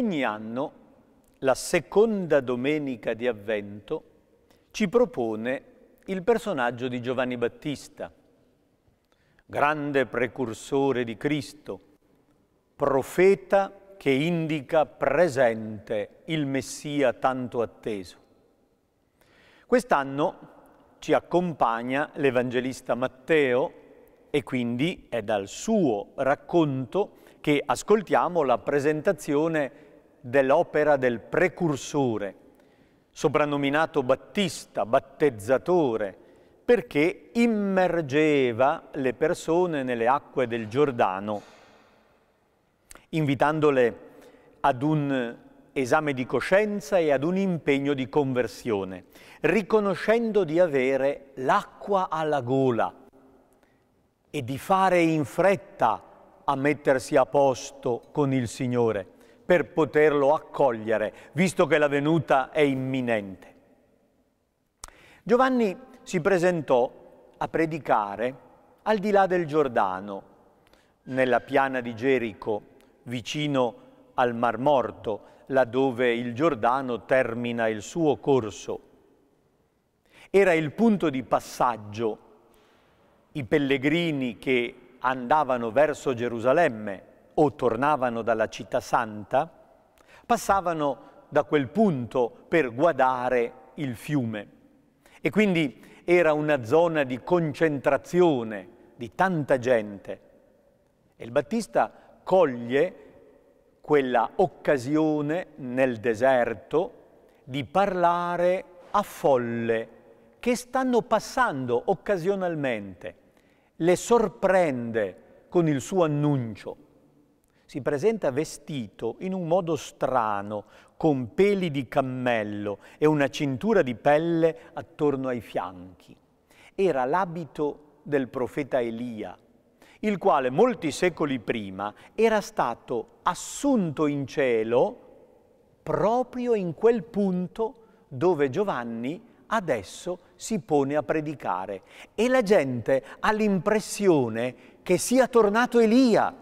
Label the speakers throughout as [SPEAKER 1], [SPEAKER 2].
[SPEAKER 1] Ogni anno la seconda domenica di avvento ci propone il personaggio di Giovanni Battista, grande precursore di Cristo, profeta che indica presente il Messia tanto atteso. Quest'anno ci accompagna l'Evangelista Matteo e quindi è dal suo racconto che ascoltiamo la presentazione dell'opera del precursore, soprannominato Battista, battezzatore, perché immergeva le persone nelle acque del Giordano, invitandole ad un esame di coscienza e ad un impegno di conversione, riconoscendo di avere l'acqua alla gola e di fare in fretta a mettersi a posto con il Signore, per poterlo accogliere, visto che la venuta è imminente. Giovanni si presentò a predicare al di là del Giordano, nella piana di Gerico, vicino al Mar Morto, laddove il Giordano termina il suo corso. Era il punto di passaggio. I pellegrini che andavano verso Gerusalemme o tornavano dalla città santa, passavano da quel punto per guardare il fiume. E quindi era una zona di concentrazione di tanta gente. E il Battista coglie quella occasione nel deserto di parlare a folle che stanno passando occasionalmente, le sorprende con il suo annuncio si presenta vestito in un modo strano, con peli di cammello e una cintura di pelle attorno ai fianchi. Era l'abito del profeta Elia, il quale molti secoli prima era stato assunto in cielo proprio in quel punto dove Giovanni adesso si pone a predicare e la gente ha l'impressione che sia tornato Elia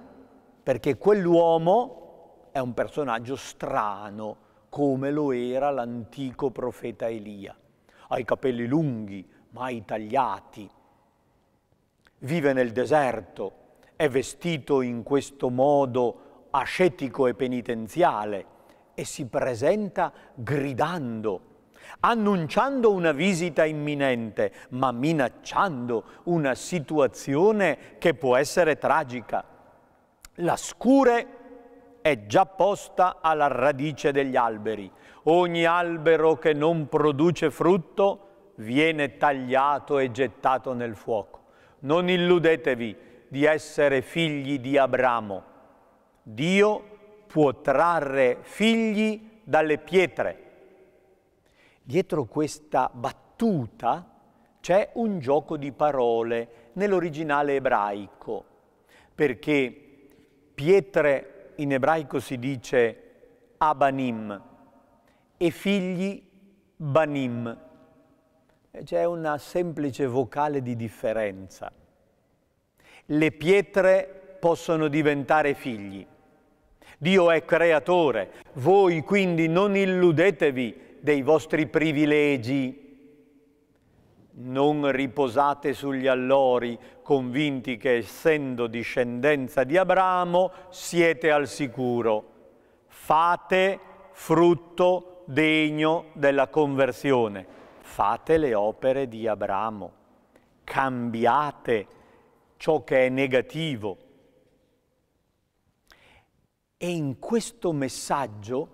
[SPEAKER 1] perché quell'uomo è un personaggio strano, come lo era l'antico profeta Elia. Ha i capelli lunghi, mai tagliati, vive nel deserto, è vestito in questo modo ascetico e penitenziale e si presenta gridando, annunciando una visita imminente, ma minacciando una situazione che può essere tragica. La scure è già posta alla radice degli alberi. Ogni albero che non produce frutto viene tagliato e gettato nel fuoco. Non illudetevi di essere figli di Abramo. Dio può trarre figli dalle pietre. Dietro questa battuta c'è un gioco di parole nell'originale ebraico, perché Pietre in ebraico si dice Abanim e figli Banim. C'è una semplice vocale di differenza. Le pietre possono diventare figli. Dio è creatore, voi quindi non illudetevi dei vostri privilegi non riposate sugli allori, convinti che essendo discendenza di Abramo siete al sicuro. Fate frutto degno della conversione. Fate le opere di Abramo. Cambiate ciò che è negativo. E in questo messaggio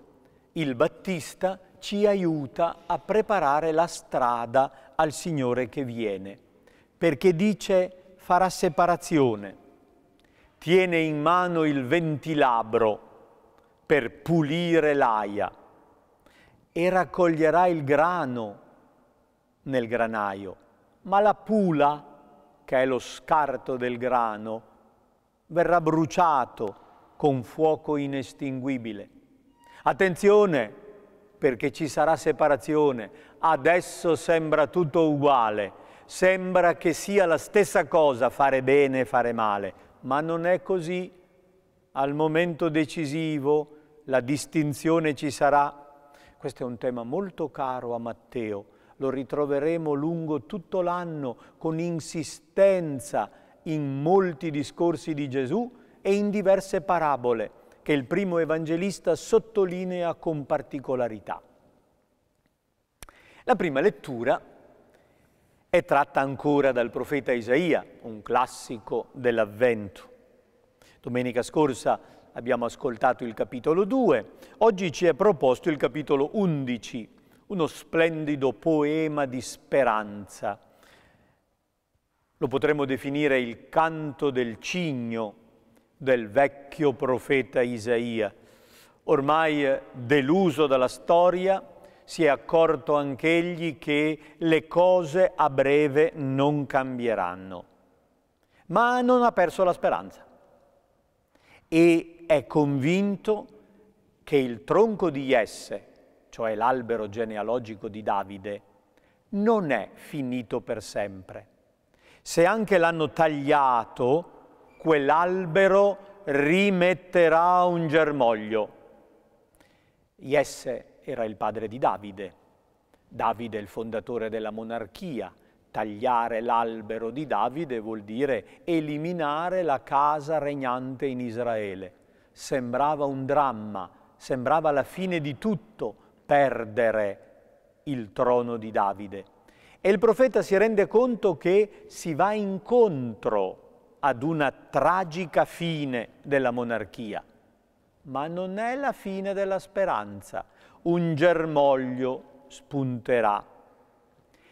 [SPEAKER 1] il Battista ci aiuta a preparare la strada al Signore che viene, perché dice farà separazione, tiene in mano il ventilabro per pulire l'aia e raccoglierà il grano nel granaio, ma la pula, che è lo scarto del grano, verrà bruciato con fuoco inestinguibile. Attenzione, perché ci sarà separazione. Adesso sembra tutto uguale, sembra che sia la stessa cosa fare bene e fare male, ma non è così. Al momento decisivo la distinzione ci sarà. Questo è un tema molto caro a Matteo, lo ritroveremo lungo tutto l'anno con insistenza in molti discorsi di Gesù e in diverse parabole che il primo evangelista sottolinea con particolarità. La prima lettura è tratta ancora dal profeta Isaia, un classico dell'Avvento. Domenica scorsa abbiamo ascoltato il capitolo 2, oggi ci è proposto il capitolo 11, uno splendido poema di speranza. Lo potremmo definire il canto del cigno del vecchio profeta Isaia. Ormai eh, deluso dalla storia, si è accorto anch'egli che le cose a breve non cambieranno. Ma non ha perso la speranza e è convinto che il tronco di Jesse, cioè l'albero genealogico di Davide, non è finito per sempre. Se anche l'hanno tagliato, quell'albero rimetterà un germoglio. Jesse era il padre di Davide, Davide il fondatore della monarchia. Tagliare l'albero di Davide vuol dire eliminare la casa regnante in Israele. Sembrava un dramma, sembrava la fine di tutto perdere il trono di Davide. E il profeta si rende conto che si va incontro ad una tragica fine della monarchia, ma non è la fine della speranza. Un germoglio spunterà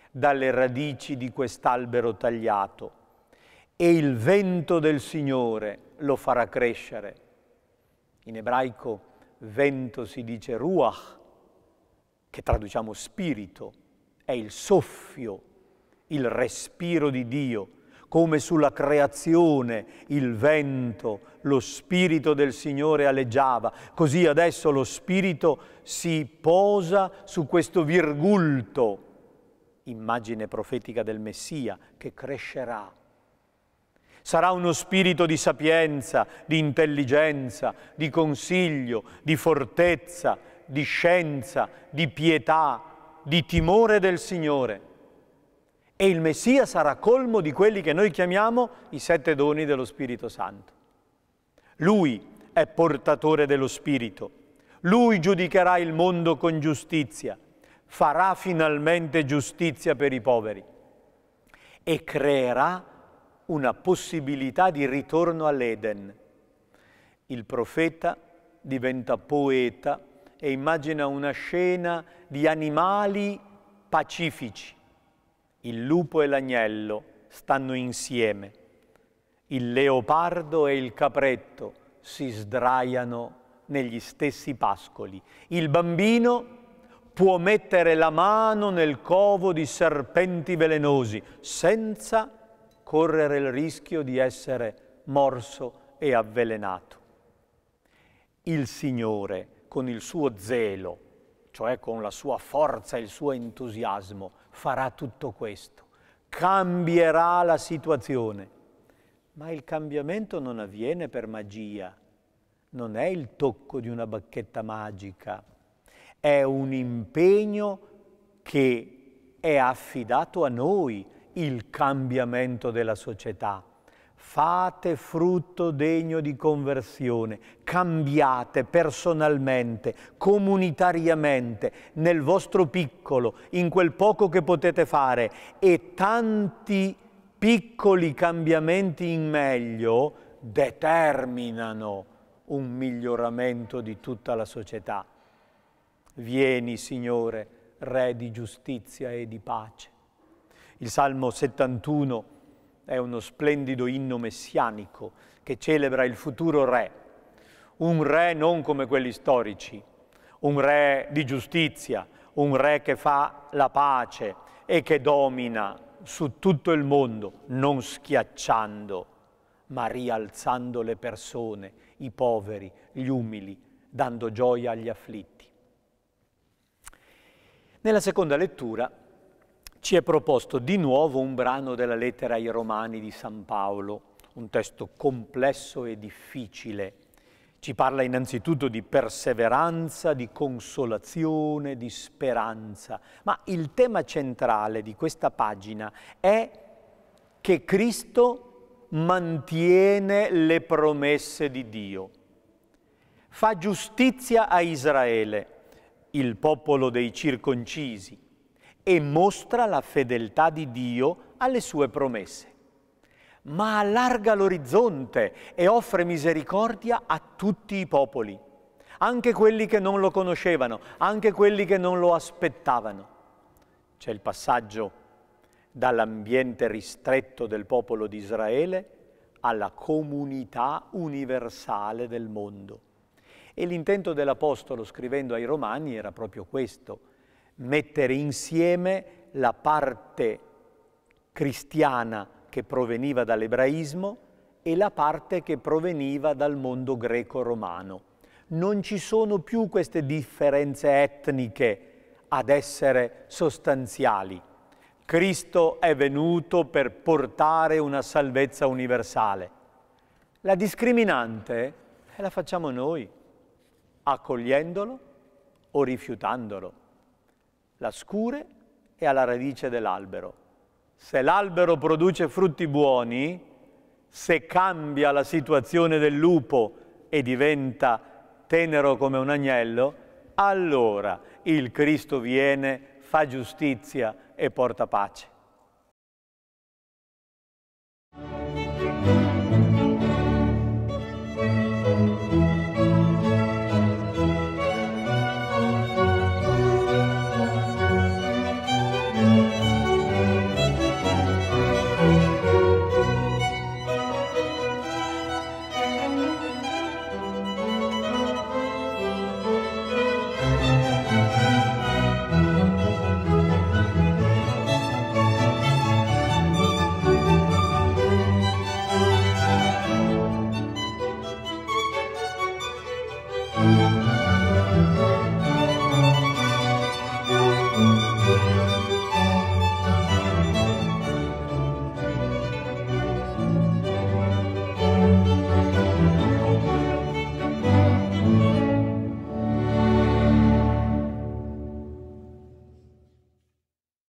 [SPEAKER 1] dalle radici di quest'albero tagliato e il vento del Signore lo farà crescere. In ebraico vento si dice ruach, che traduciamo spirito, è il soffio, il respiro di Dio come sulla creazione il vento, lo spirito del Signore aleggiava, così adesso lo spirito si posa su questo virgulto, immagine profetica del Messia, che crescerà. Sarà uno spirito di sapienza, di intelligenza, di consiglio, di fortezza, di scienza, di pietà, di timore del Signore e il Messia sarà colmo di quelli che noi chiamiamo i sette doni dello Spirito Santo. Lui è portatore dello Spirito, lui giudicherà il mondo con giustizia, farà finalmente giustizia per i poveri e creerà una possibilità di ritorno all'Eden. Il profeta diventa poeta e immagina una scena di animali pacifici il lupo e l'agnello stanno insieme, il leopardo e il capretto si sdraiano negli stessi pascoli. Il bambino può mettere la mano nel covo di serpenti velenosi senza correre il rischio di essere morso e avvelenato. Il Signore, con il suo zelo, cioè con la sua forza e il suo entusiasmo, farà tutto questo, cambierà la situazione. Ma il cambiamento non avviene per magia, non è il tocco di una bacchetta magica, è un impegno che è affidato a noi il cambiamento della società. Fate frutto degno di conversione, cambiate personalmente, comunitariamente, nel vostro piccolo, in quel poco che potete fare e tanti piccoli cambiamenti in meglio determinano un miglioramento di tutta la società. Vieni, Signore, Re di giustizia e di pace. Il Salmo 71 è uno splendido inno messianico che celebra il futuro re, un re non come quelli storici, un re di giustizia, un re che fa la pace e che domina su tutto il mondo, non schiacciando, ma rialzando le persone, i poveri, gli umili, dando gioia agli afflitti. Nella seconda lettura ci è proposto di nuovo un brano della lettera ai Romani di San Paolo, un testo complesso e difficile. Ci parla innanzitutto di perseveranza, di consolazione, di speranza, ma il tema centrale di questa pagina è che Cristo mantiene le promesse di Dio, fa giustizia a Israele, il popolo dei circoncisi, e mostra la fedeltà di Dio alle sue promesse, ma allarga l'orizzonte e offre misericordia a tutti i popoli, anche quelli che non lo conoscevano, anche quelli che non lo aspettavano. C'è il passaggio dall'ambiente ristretto del popolo di Israele alla comunità universale del mondo. E l'intento dell'Apostolo scrivendo ai Romani era proprio questo, mettere insieme la parte cristiana che proveniva dall'ebraismo e la parte che proveniva dal mondo greco-romano. Non ci sono più queste differenze etniche ad essere sostanziali. Cristo è venuto per portare una salvezza universale. La discriminante eh, la facciamo noi, accogliendolo o rifiutandolo la scure e alla radice dell'albero. Se l'albero produce frutti buoni, se cambia la situazione del lupo e diventa tenero come un agnello, allora il Cristo viene, fa giustizia e porta pace.